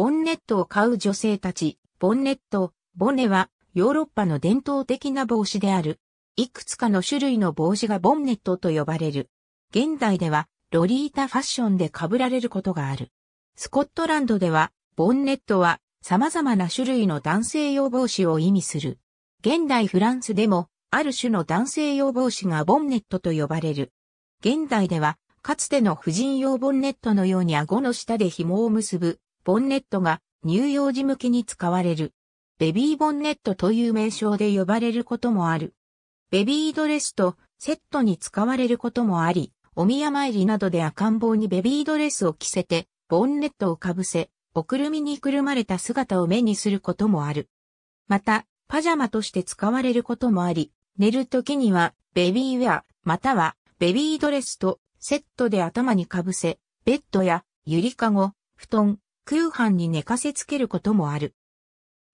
ボンネットを買う女性たち。ボンネット、ボネはヨーロッパの伝統的な帽子である。いくつかの種類の帽子がボンネットと呼ばれる。現代ではロリータファッションで被られることがある。スコットランドでは、ボンネットは様々な種類の男性用帽子を意味する。現代フランスでも、ある種の男性用帽子がボンネットと呼ばれる。現代では、かつての婦人用ボンネットのように顎の下で紐を結ぶボンネットが乳幼児向けに使われる。ベビーボンネットという名称で呼ばれることもある。ベビードレスとセットに使われることもあり、お宮参りなどで赤ん坊にベビードレスを着せて、ボンネットをかぶせ、おくるみにくるまれた姿を目にすることもある。また、パジャマとして使われることもあり、寝る時には、ベビーウェア、または、ベビードレスとセットで頭にかぶせ、ベッドや、ゆりかご、布団、空班に寝かせつけることもある。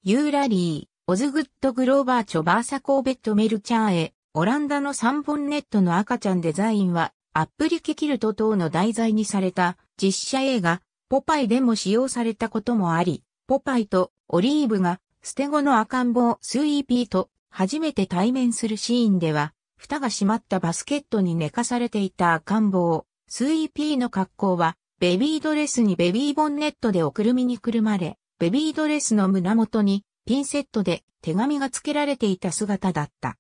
ユーラリー、オズグッドグローバーチョバーサコーベットメルチャーへ、オランダの3本ネットの赤ちゃんデザインは、アップリケキルト等の題材にされた実写映画、ポパイでも使用されたこともあり、ポパイとオリーブが捨て子の赤ん坊スイーピーと初めて対面するシーンでは、蓋が閉まったバスケットに寝かされていた赤ん坊、スイーピーの格好はベビードレスにベビーボンネットでおくるみにくるまれ、ベビードレスの胸元にピンセットで手紙が付けられていた姿だった。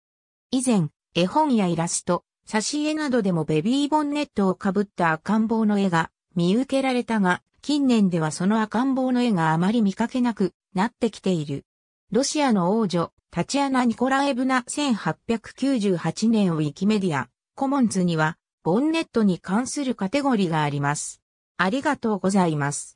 以前、絵本やイラスト、挿絵などでもベビーボンネットをかぶった赤ん坊の絵が見受けられたが、近年ではその赤ん坊の絵があまり見かけなくなってきている。ロシアの王女、タチアナ・ニコラエブナ1898年ウィキメディア、コモンズには、ボンネットに関するカテゴリーがあります。ありがとうございます。